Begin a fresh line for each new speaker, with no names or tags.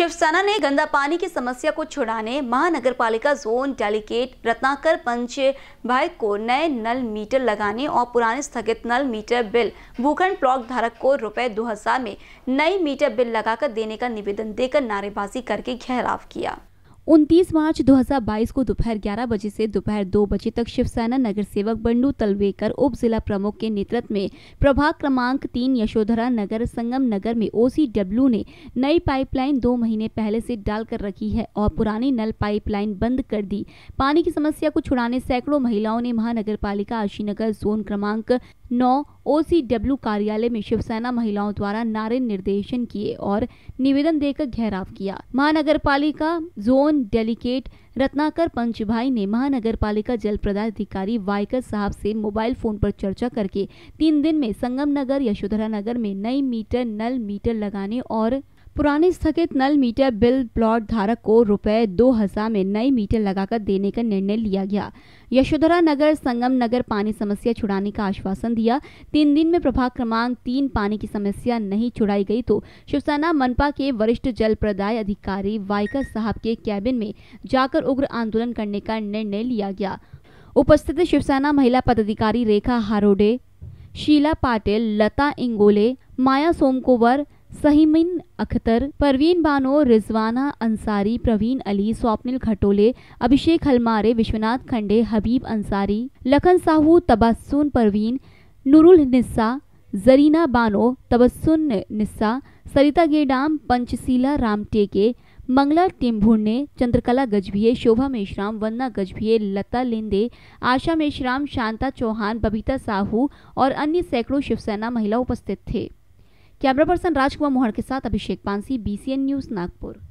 शिवसेना ने गंदा पानी की समस्या को छुड़ाने महानगर पालिका जोन डेलीकेट रत्नाकर पंच भाई को नए नल मीटर लगाने और पुराने स्थगित नल मीटर बिल भूखंड ब्लॉक धारक को रुपए 2000 में नई मीटर बिल लगाकर देने का निवेदन देकर नारेबाजी करके घेराव किया उनतीस मार्च 2022 को दोपहर 11 बजे से दोपहर 2 बजे तक शिवसेना नगर सेवक बंडू तलवेकर उप जिला प्रमुख के नेतृत्व में प्रभाग क्रमांक तीन यशोधरा नगर संगम नगर में ओसीडब्ल्यू ने नई पाइपलाइन दो महीने पहले से डाल कर रखी है और पुरानी नल पाइपलाइन बंद कर दी पानी की समस्या को छुड़ाने सैकड़ों महिलाओं ने महानगर पालिका आशीनगर जोन क्रमांक नौ ओ कार्यालय में शिवसेना महिलाओं द्वारा नारे निर्देशन किए और निवेदन देकर घेराव किया महानगर पालिका zone zone delegate Ratnakar Panchbhai ने महानगर पालिका जल प्रदाय अधिकारी वाइकर साहब से मोबाइल फोन पर चर्चा करके तीन दिन में संगम नगर यशोधरा नगर में नई मीटर नल मीटर लगाने और पुराने स्थगित नल मीटर बिल प्लॉट धारक को रुपए दो हजार में नए मीटर लगाकर देने का निर्णय लिया गया यशोधरा नगर संगम नगर पानी समस्या छुड़ाने का आश्वासन दिया तीन दिन में प्रभाग क्रमांक तीन पानी की समस्या नहीं छुड़ाई गई तो शिवसेना मनपा के वरिष्ठ जल प्रदाय अधिकारी वाइकर साहब के कैबिन में जाकर उग्र आंदोलन करने का निर्णय लिया गया उपस्थित शिवसेना महिला पदाधिकारी रेखा हारोडे शीला पाटिल लता इंगोले माया सोमकोवर सहीमिन अख्तर परवीन बानो रिजवाना अंसारी प्रवीण अली स्वप्निल खटोले अभिषेक हलमारे विश्वनाथ खंडे हबीब अंसारी लखन साहू तबस्सुन परवीन नूरुल निस्सा जरीना बानो तबस्सुन निस्सा सरिता गेडाम पंचशीला रामटेके मंगला टिम्भुर्ने चंद्रकला गजभिये शोभा मेश्राम वन्ना गजभिये लता लिंदे आशा मेश्राम शांता चौहान बबीता साहू और अन्य सैकड़ों शिवसेना महिला उपस्थित थे कैमरा पर्सन राजकुमार मोहर के साथ अभिषेक पांसी बीसीएन न्यूज नागपुर